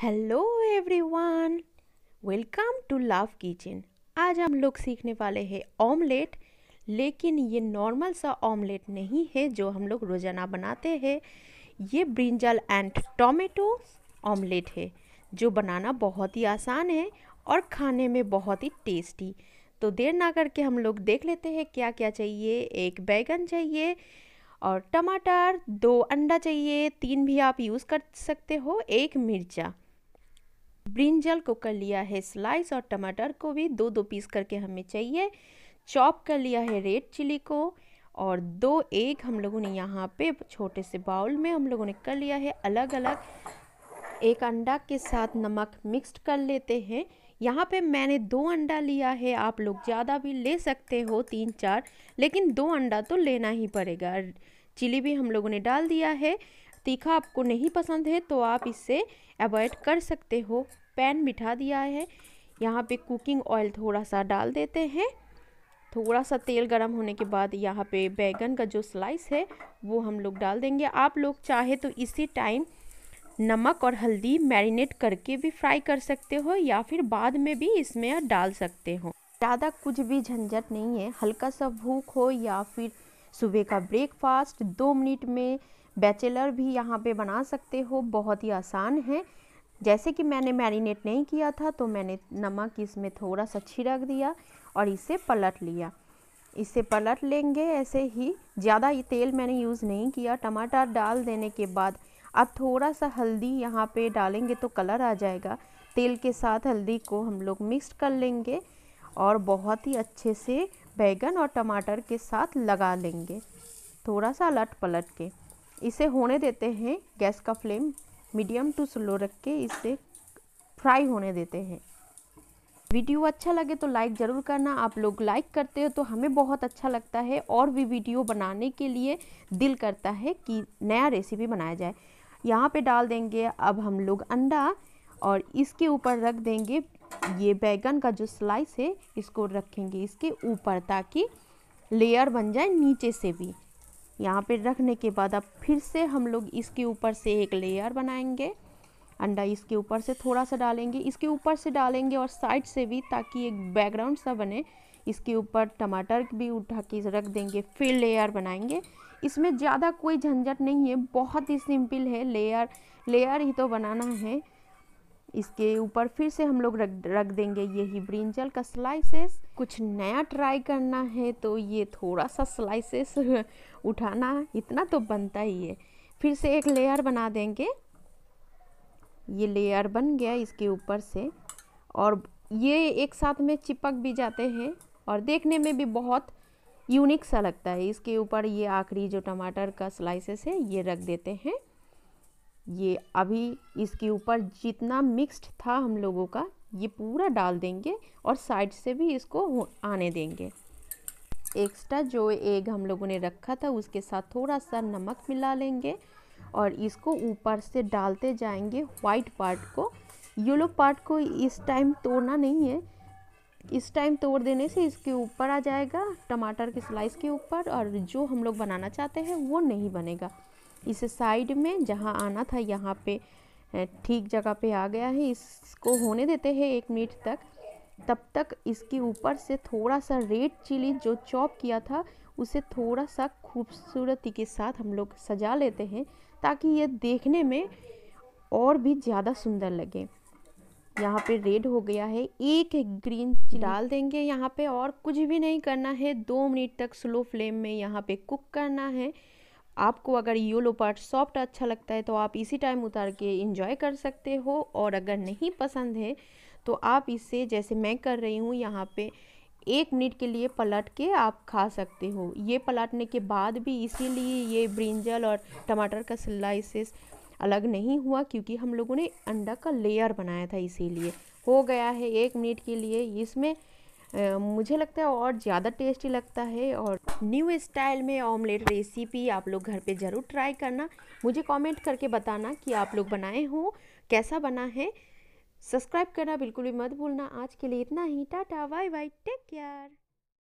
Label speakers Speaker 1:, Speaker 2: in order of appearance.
Speaker 1: hello everyone welcome to love kitchen आज हम लोग सीखने वाले हैं ऑमलेट लेकिन ये नॉर्मल सा ऑमलेट नहीं है जो हम लोग रोज़ाना बनाते हैं ये ब्रिंजल एंड टोमेटो ऑमलेट है जो बनाना बहुत ही आसान है और खाने में बहुत ही टेस्टी तो देर ना करके हम लोग देख लेते हैं क्या क्या चाहिए एक बैगन चाहिए और टमाटर दो अंडा चाहिए तीन भी आप यूज़ कर सकते हो एक मिर्चा ब्रिंजल को कर लिया है स्लाइस और टमाटर को भी दो दो पीस करके हमें चाहिए चॉप कर लिया है रेड चिली को और दो एग हम लोगों ने यहाँ पे छोटे से बाउल में हम लोगों ने कर लिया है अलग अलग एक अंडा के साथ नमक मिक्स्ड कर लेते हैं यहाँ पे मैंने दो अंडा लिया है आप लोग ज़्यादा भी ले सकते हो तीन चार लेकिन दो अंडा तो लेना ही पड़ेगा चिली भी हम लोगों ने डाल दिया है तीखा आपको नहीं पसंद है तो आप इसे अवॉइड कर सकते हो पैन बिठा दिया है यहाँ पे कुकिंग ऑयल थोड़ा सा डाल देते हैं थोड़ा सा तेल गर्म होने के बाद यहाँ पे बैगन का जो स्लाइस है वो हम लोग डाल देंगे आप लोग चाहे तो इसी टाइम नमक और हल्दी मैरिनेट करके भी फ्राई कर सकते हो या फिर बाद में भी इसमें डाल सकते हो ज़्यादा कुछ भी झंझट नहीं है हल्का सा भूख हो या फिर सुबह का ब्रेकफास्ट दो मिनट में बैचलर भी यहाँ पे बना सकते हो बहुत ही आसान है जैसे कि मैंने मैरिनेट नहीं किया था तो मैंने नमक इसमें थोड़ा सा छिड़क दिया और इसे पलट लिया इसे पलट लेंगे ऐसे ही ज़्यादा ये तेल मैंने यूज़ नहीं किया टमाटर डाल देने के बाद अब थोड़ा सा हल्दी यहाँ पे डालेंगे तो कलर आ जाएगा तेल के साथ हल्दी को हम लोग मिक्स कर लेंगे और बहुत ही अच्छे से बैगन और टमाटर के साथ लगा लेंगे थोड़ा सा लट पलट के इसे होने देते हैं गैस का फ्लेम मीडियम टू स्लो रख के इसे फ्राई होने देते हैं वीडियो अच्छा लगे तो लाइक ज़रूर करना आप लोग लाइक करते हो तो हमें बहुत अच्छा लगता है और भी वीडियो बनाने के लिए दिल करता है कि नया रेसिपी बनाया जाए यहाँ पे डाल देंगे अब हम लोग अंडा और इसके ऊपर रख देंगे ये बैगन का जो स्लाइस है इसको रखेंगे इसके ऊपर ताकि लेयर बन जाए नीचे से भी यहाँ पे रखने के बाद अब फिर से हम लोग इसके ऊपर से एक लेयर बनाएंगे अंडा इसके ऊपर से थोड़ा सा डालेंगे इसके ऊपर से डालेंगे और साइड से भी ताकि एक बैकग्राउंड सा बने इसके ऊपर टमाटर भी उठा के रख देंगे फिर लेयर बनाएंगे इसमें ज़्यादा कोई झंझट नहीं है बहुत ही सिंपल है लेयर लेयर ही तो बनाना है इसके ऊपर फिर से हम लोग रख रख देंगे ये ही ब्रिंजल का स्लाइसेस कुछ नया ट्राई करना है तो ये थोड़ा सा स्लाइसेस उठाना इतना तो बनता ही है फिर से एक लेयर बना देंगे ये लेयर बन गया इसके ऊपर से और ये एक साथ में चिपक भी जाते हैं और देखने में भी बहुत यूनिक सा लगता है इसके ऊपर ये आखिरी जो टमाटर का स्लाइसेस है ये रख देते हैं ये अभी इसके ऊपर जितना मिक्स्ड था हम लोगों का ये पूरा डाल देंगे और साइड से भी इसको आने देंगे एक्स्ट्रा जो एग हम लोगों ने रखा था उसके साथ थोड़ा सा नमक मिला लेंगे और इसको ऊपर से डालते जाएंगे वाइट पार्ट को येलो पार्ट को इस टाइम तोड़ना नहीं है इस टाइम तोड़ देने से इसके ऊपर आ जाएगा टमाटर के स्लाइस के ऊपर और जो हम लोग बनाना चाहते हैं वो नहीं बनेगा इस साइड में जहाँ आना था यहाँ पे ठीक जगह पे आ गया है इसको होने देते हैं एक मिनट तक तब तक इसके ऊपर से थोड़ा सा रेड चिली जो चॉप किया था उसे थोड़ा सा खूबसूरती के साथ हम लोग सजा लेते हैं ताकि ये देखने में और भी ज़्यादा सुंदर लगे यहाँ पे रेड हो गया है एक ग्रीन डाल देंगे यहाँ पे और कुछ भी नहीं करना है दो मिनट तक स्लो फ्लेम में यहाँ पे कुक करना है आपको अगर योलो पार्ट सॉफ्ट अच्छा लगता है तो आप इसी टाइम उतार के इंजॉय कर सकते हो और अगर नहीं पसंद है तो आप इसे जैसे मैं कर रही हूँ यहाँ पे एक मिनट के लिए पलट के आप खा सकते हो ये पलटने के बाद भी इसीलिए ये ब्रिंजल और टमाटर का स्लाइसिस अलग नहीं हुआ क्योंकि हम लोगों ने अंडा का लेयर बनाया था इसीलिए हो गया है एक मिनट के लिए इसमें मुझे लगता है और ज़्यादा टेस्टी लगता है और न्यू स्टाइल में ऑमलेट रेसिपी आप लोग घर पे ज़रूर ट्राई करना मुझे कमेंट करके बताना कि आप लोग बनाए हो कैसा बना है सब्सक्राइब करना बिल्कुल भी मत भूलना आज के लिए इतना ही tata bye bye take care